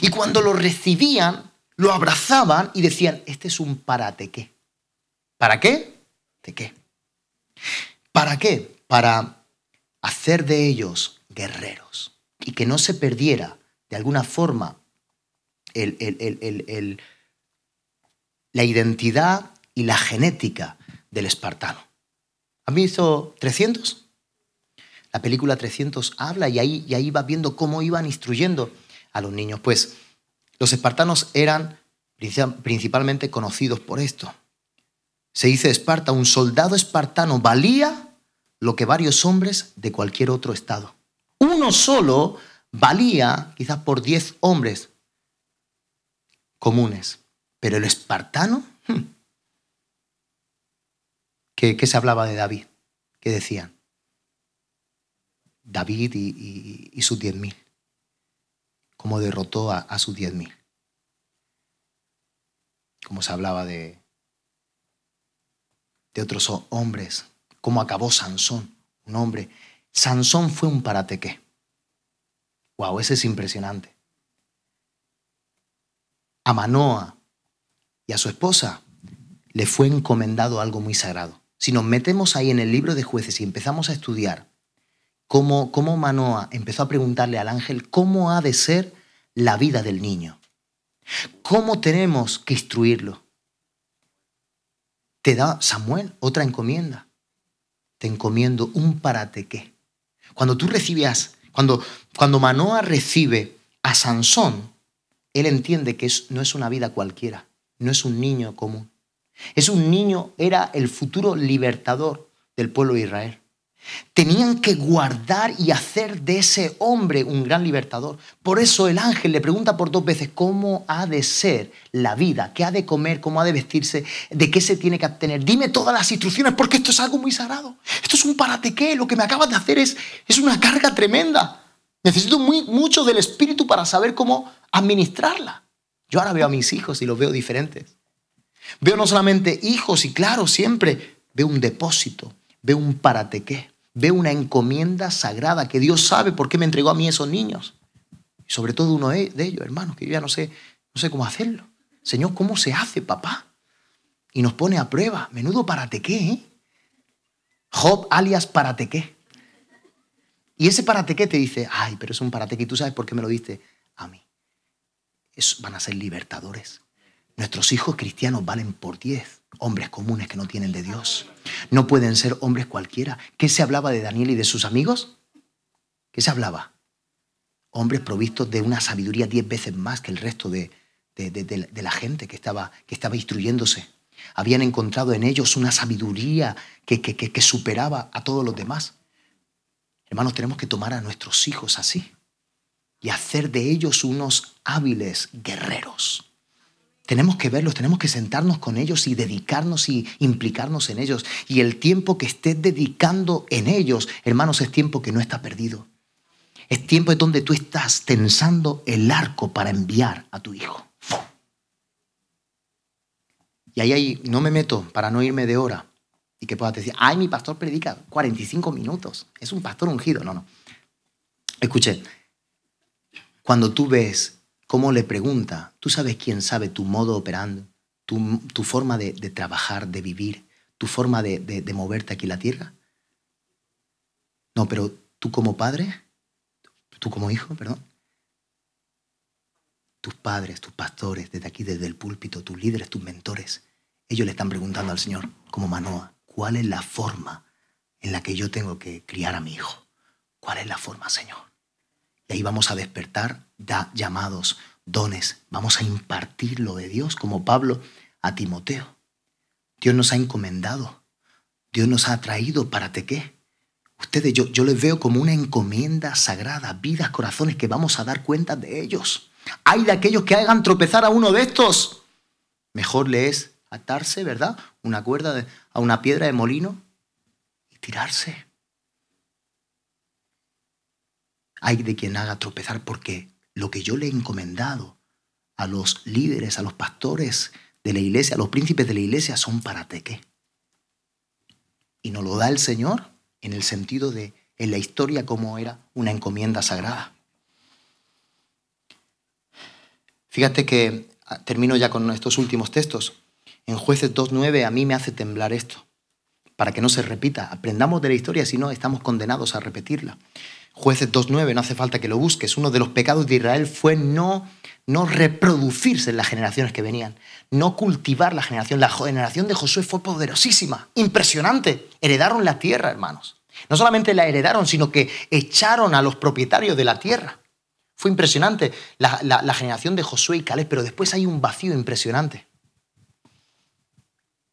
Y cuando los recibían, lo abrazaban y decían, este es un qué? ¿Para qué? ¿De qué? ¿Para qué? Para hacer de ellos guerreros y que no se perdiera de alguna forma la identidad y la genética del espartano. ¿Han visto 300? La película 300 habla y ahí, y ahí va viendo cómo iban instruyendo a los niños. Pues los espartanos eran principalmente conocidos por esto. Se dice de Esparta, un soldado espartano valía lo que varios hombres de cualquier otro estado. Uno solo valía quizás por 10 hombres comunes, pero el espartano, hmm, ¿qué, se hablaba de David? ¿Qué decían? David y, y sus diez mil. Cómo derrotó a, sus 10.000. Como se hablaba de, de otros hombres, Cómo acabó Sansón, un hombre. Sansón fue un parateque. Wow, ese es impresionante. A Manoa y a su esposa le fue encomendado algo muy sagrado. Si nos metemos ahí en el libro de jueces y empezamos a estudiar cómo, cómo Manoa empezó a preguntarle al ángel cómo ha de ser la vida del niño, cómo tenemos que instruirlo. Te da Samuel otra encomienda. Te encomiendo un paratequé. Cuando tú recibías, cuando, cuando Manoa recibe a Sansón, él entiende que es, no es una vida cualquiera, no es un niño común. Es un niño, era el futuro libertador del pueblo de Israel. Tenían que guardar y hacer de ese hombre un gran libertador. Por eso el ángel le pregunta por dos veces cómo ha de ser la vida, qué ha de comer, cómo ha de vestirse, de qué se tiene que obtener. Dime todas las instrucciones porque esto es algo muy sagrado. Esto es un paratequé. Lo que me acabas de hacer es, es una carga tremenda. Necesito mucho del espíritu para saber cómo administrarla. Yo ahora veo a mis hijos y los veo diferentes. Veo no solamente hijos y claro, siempre veo un depósito, veo un paratequé ve una encomienda sagrada que Dios sabe por qué me entregó a mí esos niños. Y sobre todo uno de ellos, hermanos, que yo ya no sé, no sé cómo hacerlo. Señor, ¿cómo se hace, papá? Y nos pone a prueba. Menudo paratequé, ¿eh? Job alias paratequé. Y ese paratequé te dice, ay, pero es un paratequé y tú sabes por qué me lo diste a mí. Es, van a ser libertadores. Nuestros hijos cristianos valen por diez hombres comunes que no tienen de Dios. No pueden ser hombres cualquiera. ¿Qué se hablaba de Daniel y de sus amigos? ¿Qué se hablaba? Hombres provistos de una sabiduría diez veces más que el resto de, de, la gente que estaba, que estaba instruyéndose. Habían encontrado en ellos una sabiduría que, que, que superaba a todos los demás. Hermanos, tenemos que tomar a nuestros hijos así y hacer de ellos unos hábiles guerreros tenemos que verlos, tenemos que sentarnos con ellos y dedicarnos y implicarnos en ellos. Y el tiempo que estés dedicando en ellos, hermanos, es tiempo que no está perdido. Es tiempo en donde tú estás tensando el arco para enviar a tu hijo. Y ahí, ahí no me meto para no irme de hora y que puedas decir, ay, mi pastor predica 45 minutos, es un pastor ungido. No, no. Escuche, cuando tú ves cómo le pregunta, tú sabes quién sabe tu modo operando, tu, tu forma de, de, trabajar, de vivir, tu forma de, de, de moverte aquí en la tierra. No, pero tú como padre, tú como hijo, perdón, tus padres, tus pastores, desde aquí, desde el púlpito, tus líderes, tus mentores, ellos le están preguntando al Señor, como Manoa, ¿cuál es la forma en la que yo tengo que criar a mi hijo? ¿Cuál es la forma, Señor? Y ahí vamos a despertar da llamados, dones. Vamos a impartir lo de Dios, como Pablo a Timoteo. Dios nos ha encomendado. Dios nos ha traído para qué. Ustedes, yo, yo les veo como una encomienda sagrada, vidas, corazones que vamos a dar cuenta de ellos. Hay de aquellos que hagan tropezar a uno de estos. Mejor le es atarse, ¿verdad? Una cuerda a una piedra de molino y tirarse. Hay de quien haga tropezar porque lo que yo le he encomendado a los líderes, a los pastores de la iglesia, a los príncipes de la iglesia, son para qué. Y nos lo da el Señor en el sentido de, en la historia, como era una encomienda sagrada. Fíjate que ah, termino ya con estos últimos textos. En jueces 2.9 a mí me hace temblar esto, para que no se repita. Aprendamos de la historia, si no, estamos condenados a repetirla. Jueces 2.9, no hace falta que lo busques. Uno de los pecados de Israel fue no, no reproducirse en las generaciones que venían, no cultivar la generación. La generación de Josué fue poderosísima, impresionante. Heredaron la tierra, hermanos. No solamente la heredaron, sino que echaron a los propietarios de la tierra. Fue impresionante la, generación de Josué y Caleb, pero después hay un vacío impresionante.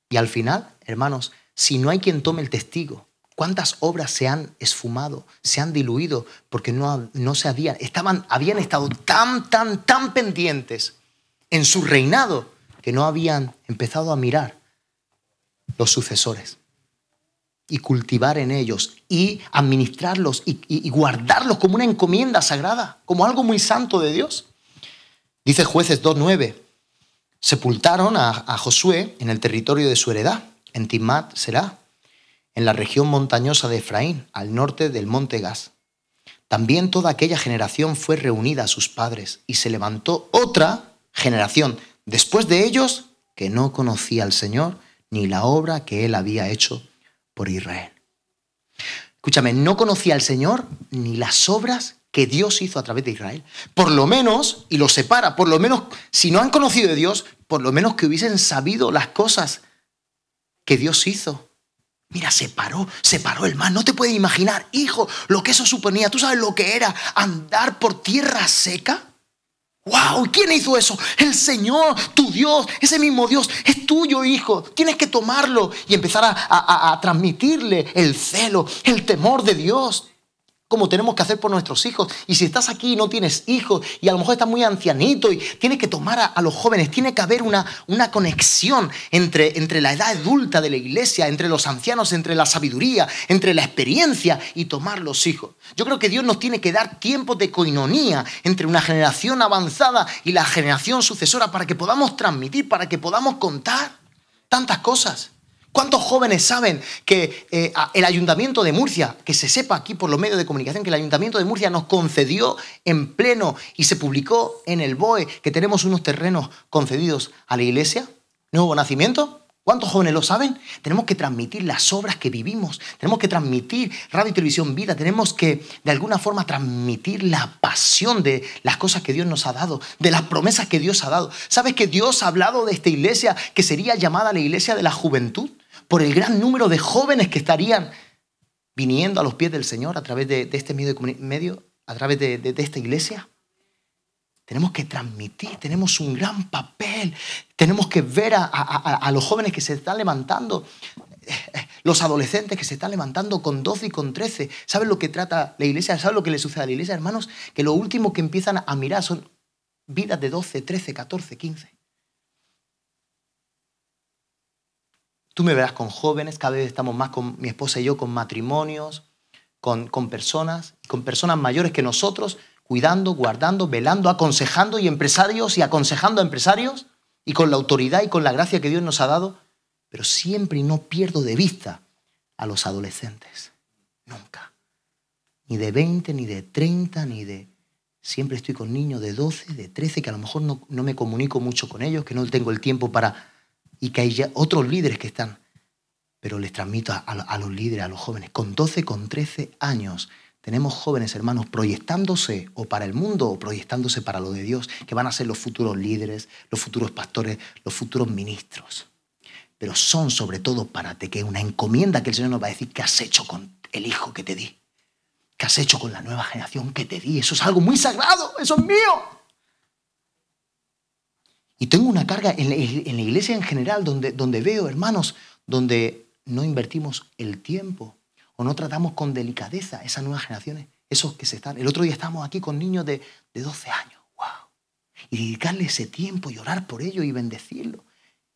Y al final, hermanos, si no hay quien tome el testigo, ¿Cuántas obras se han esfumado, se han diluido porque no, no se habían, estaban, habían estado tan, tan, tan pendientes en su reinado que no habían empezado a mirar los sucesores y cultivar en ellos y administrarlos y, guardarlos como una encomienda sagrada, como algo muy santo de Dios. Dice jueces 2.9, sepultaron a, a, Josué en el territorio de su heredad, en Timat será, en la región montañosa de Efraín, al norte del monte Gaz. También toda aquella generación fue reunida a sus padres y se levantó otra generación después de ellos que no conocía al Señor ni la obra que él había hecho por Israel. Escúchame, no conocía al Señor ni las obras que Dios hizo a través de Israel. Por lo menos, y lo separa, por lo menos, si no han conocido de Dios, por lo menos que hubiesen sabido las cosas que Dios hizo Mira, se paró, se paró el mar. No te puedes imaginar, hijo, lo que eso suponía. ¿Tú sabes lo que era andar por tierra seca? ¡Wow! ¿Quién hizo eso? El Señor, tu Dios, ese mismo Dios, es tuyo, hijo. Tienes que tomarlo y empezar a, a transmitirle el celo, el temor de Dios como tenemos que hacer por nuestros hijos. Y si estás aquí y no tienes hijos, y a lo mejor estás muy ancianito, y tienes que tomar a, los jóvenes, tiene que haber una, una conexión entre, entre la edad adulta de la iglesia, entre los ancianos, entre la sabiduría, entre la experiencia y tomar los hijos. Yo creo que Dios nos tiene que dar tiempo de coinonía entre una generación avanzada y la generación sucesora para que podamos transmitir, para que podamos contar tantas cosas. ¿Cuántos jóvenes saben que eh, el Ayuntamiento de Murcia, que se sepa aquí por los medios de comunicación, que el Ayuntamiento de Murcia nos concedió en pleno y se publicó en el BOE que tenemos unos terrenos concedidos a la Iglesia? ¿Nuevo nacimiento? ¿Cuántos jóvenes lo saben? Tenemos que transmitir las obras que vivimos, tenemos que transmitir radio y televisión vida, tenemos que de alguna forma transmitir la pasión de las cosas que Dios nos ha dado, de las promesas que Dios ha dado. ¿Sabes que Dios ha hablado de esta iglesia que sería llamada la iglesia de la juventud? por el gran número de jóvenes que estarían viniendo a los pies del Señor a través de, este medio, medio, a través de, esta iglesia. Tenemos que transmitir, tenemos un gran papel, tenemos que ver a, a, los jóvenes que se están levantando, eh, eh, los adolescentes que se están levantando con 12 y con 13. ¿Saben lo que trata la iglesia? ¿Saben lo que le sucede a la iglesia, hermanos? Que lo último que empiezan a mirar son vidas de 12, 13, 14, 15. Tú me verás con jóvenes, cada vez estamos más con mi esposa y yo, con matrimonios, con, con personas, con personas mayores que nosotros, cuidando, guardando, velando, aconsejando y empresarios y aconsejando a empresarios y con la autoridad y con la gracia que Dios nos ha dado, pero siempre y no pierdo de vista a los adolescentes, nunca. Ni de 20, ni de 30, ni de... Siempre estoy con niños de 12, de 13, que a lo mejor no me comunico mucho con ellos, que no tengo el tiempo para y que hay ya otros líderes que están. Pero les transmito a, los líderes, a los jóvenes, con 12, con 13 años, tenemos jóvenes hermanos proyectándose o para el mundo o proyectándose para lo de Dios, que van a ser los futuros líderes, los futuros pastores, los futuros ministros. Pero son sobre todo para te, que una encomienda que el Señor nos va a decir, ¿qué has hecho con el hijo que te di? ¿Qué has hecho con la nueva generación que te di? Eso es algo muy sagrado, eso es mío. Y tengo una carga en la, iglesia en general donde, donde veo, hermanos, donde no invertimos el tiempo o no tratamos con delicadeza esas nuevas generaciones, esos que se están. El otro día estábamos aquí con niños de, de 12 años, wow. Y dedicarle ese tiempo y orar por ellos y bendecirlo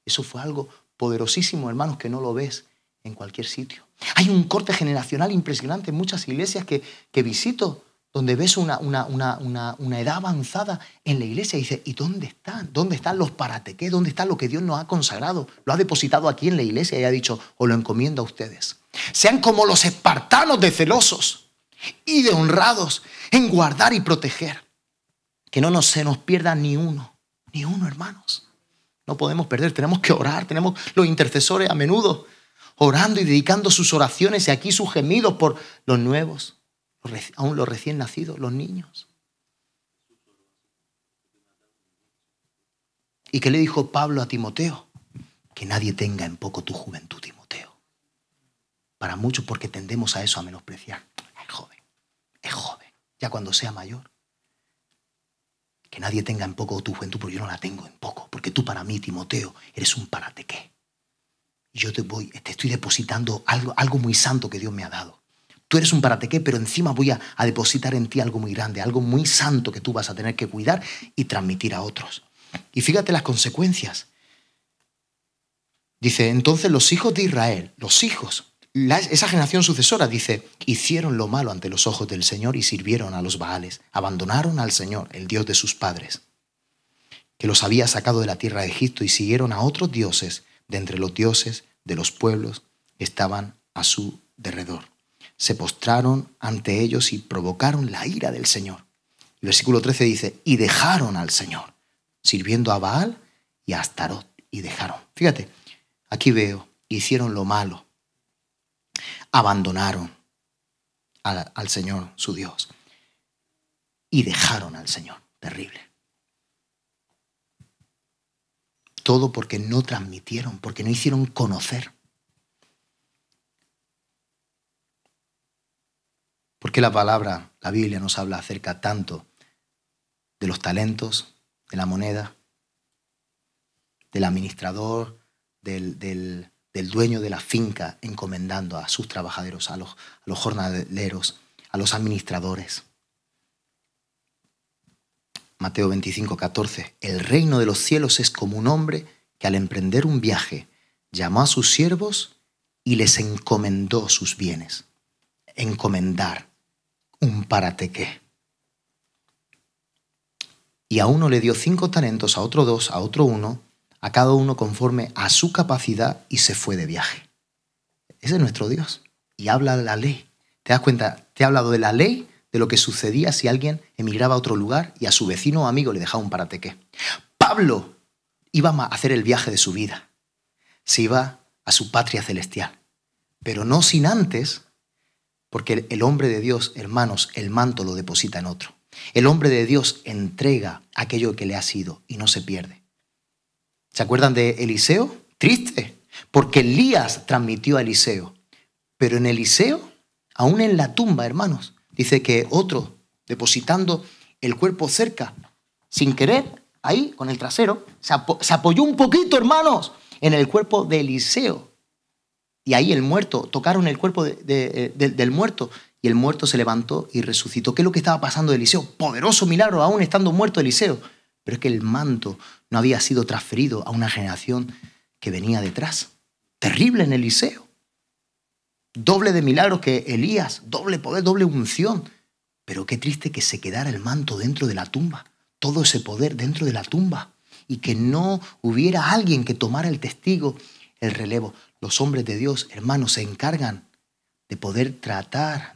Eso fue algo poderosísimo, hermanos, que no lo ves en cualquier sitio. Hay un corte generacional impresionante en muchas iglesias que, que visito donde ves una, una, edad avanzada en la iglesia y dices, ¿y dónde están? ¿Dónde están los parateques? ¿Dónde está lo que Dios nos ha consagrado? Lo ha depositado aquí en la iglesia y ha dicho, o lo encomiendo a ustedes. Sean como los espartanos de celosos y de honrados en guardar y proteger. Que no nos, se nos pierda ni uno, ni uno, hermanos. No podemos perder, tenemos que orar, tenemos los intercesores a menudo orando y dedicando sus oraciones y aquí sus gemidos por los nuevos aún los recién nacidos, los niños. ¿Y qué le dijo Pablo a Timoteo? Que nadie tenga en poco tu juventud, Timoteo. Para muchos porque tendemos a eso, a menospreciar. Es joven, es joven, ya cuando sea mayor. Que nadie tenga en poco tu juventud, porque yo no la tengo en poco. Porque tú para mí, Timoteo, eres un qué, Yo te voy, te estoy depositando algo, algo muy santo que Dios me ha dado. Tú eres un paratequé, pero encima voy a, depositar en ti algo muy grande, algo muy santo que tú vas a tener que cuidar y transmitir a otros. Y fíjate las consecuencias. Dice, entonces los hijos de Israel, los hijos, esa generación sucesora, dice, hicieron lo malo ante los ojos del Señor y sirvieron a los Baales, abandonaron al Señor, el Dios de sus padres, que los había sacado de la tierra de Egipto y siguieron a otros dioses de entre los dioses de los pueblos que estaban a su derredor se postraron ante ellos y provocaron la ira del Señor. El versículo 13 dice, y dejaron al Señor, sirviendo a Baal y a Astarot, y dejaron. Fíjate, aquí veo, hicieron lo malo, abandonaron al Señor, su Dios, y dejaron al Señor, terrible. Todo porque no transmitieron, porque no hicieron conocer ¿Por qué la palabra, la Biblia nos habla acerca tanto de los talentos, de la moneda, del administrador, del, dueño de la finca encomendando a sus trabajadores, a los, a los jornaleros, a los administradores? Mateo 25, 14. El reino de los cielos es como un hombre que al emprender un viaje llamó a sus siervos y les encomendó sus bienes. Encomendar un parateque. Y a uno le dio cinco talentos, a otro dos, a otro uno, a cada uno conforme a su capacidad y se fue de viaje. Ese es nuestro Dios. Y habla de la ley. ¿Te das cuenta? Te ha hablado de la ley, de lo que sucedía si alguien emigraba a otro lugar y a su vecino o amigo le dejaba un parateque. Pablo iba a hacer el viaje de su vida. Se iba a su patria celestial. Pero no sin antes porque el hombre de Dios, hermanos, el manto lo deposita en otro. El hombre de Dios entrega aquello que le ha sido y no se pierde. ¿Se acuerdan de Eliseo? Triste, porque Elías transmitió a Eliseo. Pero en Eliseo, aún en la tumba, hermanos, dice que otro, depositando el cuerpo cerca, sin querer, ahí, con el trasero, se, apoyó un poquito, hermanos, en el cuerpo de Eliseo. Y ahí el muerto, tocaron el cuerpo eh, del muerto y el muerto se levantó y resucitó. ¿Qué es lo que estaba pasando de Eliseo? Poderoso milagro, aún estando muerto Eliseo. Pero es que el manto no había sido transferido a una generación que venía detrás. Terrible en Eliseo. Doble de milagro que Elías, doble poder, doble unción. Pero qué triste que se quedara el manto dentro de la tumba, todo ese poder dentro de la tumba, y que no hubiera alguien que tomara el testigo, el relevo. Los hombres de Dios, hermanos, se encargan de poder tratar,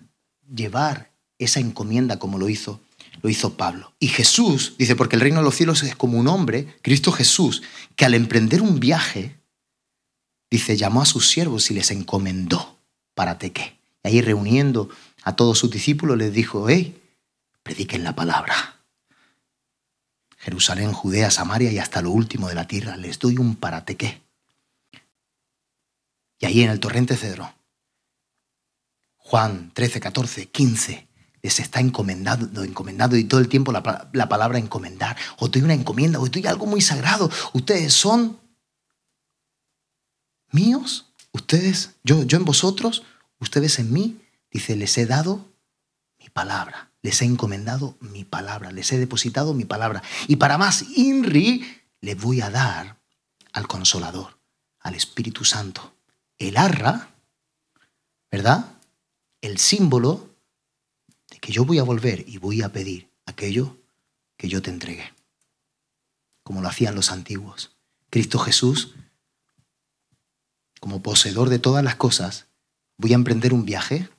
llevar esa encomienda como lo hizo, lo hizo Pablo. Y Jesús, dice, porque el reino de los cielos es como un hombre, Cristo Jesús, que al emprender un viaje, dice, llamó a sus siervos y les encomendó, para Y ahí reuniendo a todos sus discípulos les dijo, hey, prediquen la palabra. Jerusalén, Judea, Samaria y hasta lo último de la tierra, les doy un paratequé. Y ahí en el torrente Cedro, Juan 13, 14, 15, les está encomendado, encomendado y todo el tiempo la, palabra encomendar. O doy una encomienda, o estoy algo muy sagrado. Ustedes son míos, ustedes, yo, yo en vosotros, ustedes en mí. Dice, les he dado mi palabra, les he encomendado mi palabra, les he depositado mi palabra. Y para más, INRI, les voy a dar al Consolador, al Espíritu Santo, el arra, ¿verdad? El símbolo de que yo voy a volver y voy a pedir aquello que yo te entregué, como lo hacían los antiguos. Cristo Jesús, como poseedor de todas las cosas, voy a emprender un viaje,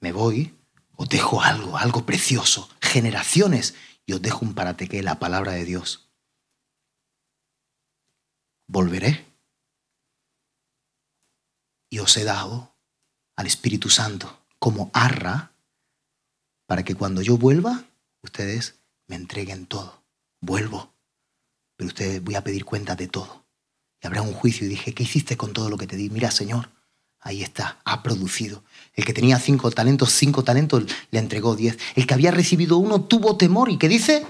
me voy, os dejo algo, algo precioso, generaciones, y os dejo un parateque, la palabra de Dios. Volveré y os he dado al Espíritu Santo como arra para que cuando yo vuelva, ustedes me entreguen todo. Vuelvo, pero ustedes voy a pedir cuenta de todo. Y habrá un juicio. Y dije, ¿qué hiciste con todo lo que te di? Mira, Señor, ahí está, ha producido. El que tenía cinco talentos, cinco talentos, le entregó diez. El que había recibido uno tuvo temor. ¿Y qué dice?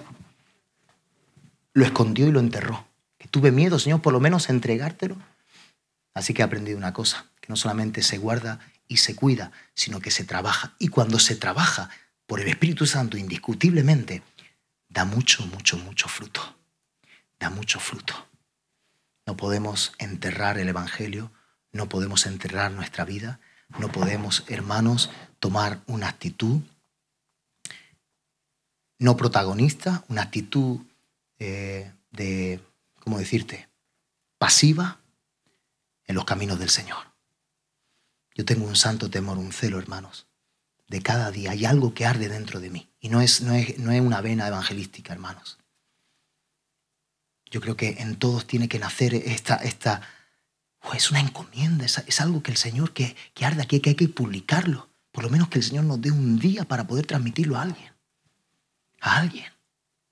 Lo escondió y lo enterró. Que tuve miedo, Señor, por lo menos entregártelo. Así que he aprendido una cosa no solamente se guarda y se cuida, sino que se trabaja. Y cuando se trabaja por el Espíritu Santo, indiscutiblemente, da mucho, mucho, mucho fruto. Da mucho fruto. No podemos enterrar el Evangelio, no podemos enterrar nuestra vida, no podemos, hermanos, tomar una actitud no protagonista, una actitud eh, de, ¿cómo decirte?, pasiva en los caminos del Señor. Yo tengo un santo temor, un celo, hermanos. De cada día hay algo que arde dentro de mí. Y no es, no es, una vena evangelística, hermanos. Yo creo que en todos tiene que nacer esta... esta es una encomienda, es, algo que el Señor que, arde aquí, que hay que publicarlo. Por lo menos que el Señor nos dé un día para poder transmitirlo a alguien. A alguien.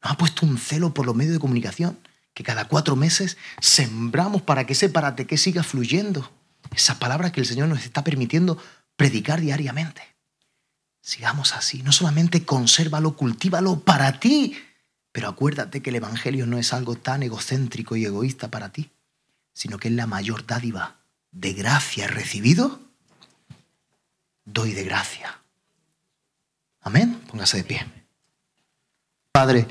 Nos ha puesto un celo por los medios de comunicación que cada cuatro meses sembramos para que ese que siga fluyendo esas palabras que el Señor nos está permitiendo predicar diariamente. Sigamos así. No solamente consérvalo, cultívalo para ti, pero acuérdate que el Evangelio no es algo tan egocéntrico y egoísta para ti, sino que es la mayor dádiva de gracia recibido. Doy de gracia. Amén. Póngase de pie. Padre,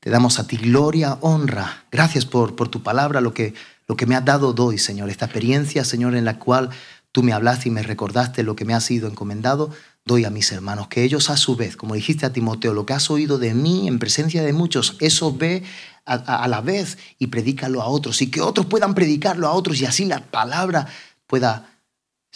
te damos a ti gloria, honra. Gracias por, por tu palabra, lo que lo que me has dado doy, Señor. Esta experiencia, Señor, en la cual tú me hablaste y me recordaste lo que me ha sido encomendado, doy a mis hermanos, que ellos a su vez, como dijiste a Timoteo, lo que has oído de mí en presencia de muchos, eso ve a, a la vez y predícalo a otros, y que otros puedan predicarlo a otros y así la palabra pueda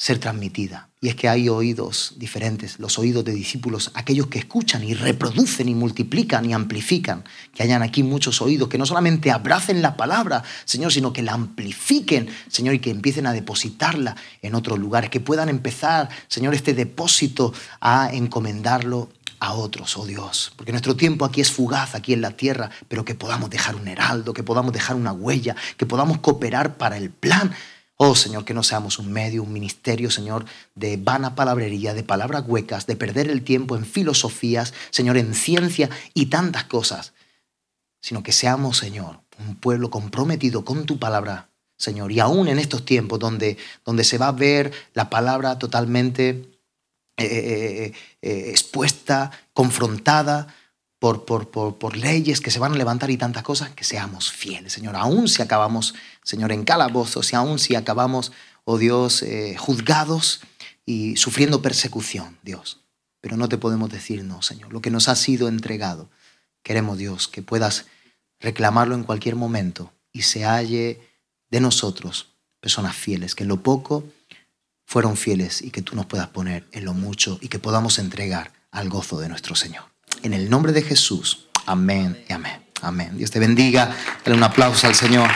ser transmitida. Y es que hay oídos diferentes, los oídos de discípulos, aquellos que escuchan y reproducen y multiplican y amplifican. Que hayan aquí muchos oídos que no solamente abracen la palabra, Señor, sino que la amplifiquen, Señor, y que empiecen a depositarla en otros lugares, que puedan empezar, Señor, este depósito a encomendarlo a otros, oh Dios, porque nuestro tiempo aquí es fugaz, aquí en la tierra, pero que podamos dejar un heraldo, que podamos dejar una huella, que podamos cooperar para el plan Oh Señor, que no seamos un medio, un ministerio, Señor, de vana palabrería, de palabras huecas, de perder el tiempo en filosofías, Señor, en ciencia y tantas cosas, sino que seamos, Señor, un pueblo comprometido con tu palabra, Señor, y aún en estos tiempos donde, donde se va a ver la palabra totalmente eh, eh, eh, expuesta, confrontada, por, por, por, leyes que se van a levantar y tantas cosas, que seamos fieles, Señor. Aún si acabamos, Señor, en calabozos y aún si acabamos, oh Dios, eh, juzgados y sufriendo persecución, Dios. Pero no te podemos decir no, Señor. Lo que nos ha sido entregado, queremos, Dios, que puedas reclamarlo en cualquier momento y se halle de nosotros personas fieles, que en lo poco fueron fieles y que tú nos puedas poner en lo mucho y que podamos entregar al gozo de nuestro Señor. En el nombre de Jesús. Amén y amén. Amén. Dios te bendiga. Dale un aplauso al Señor.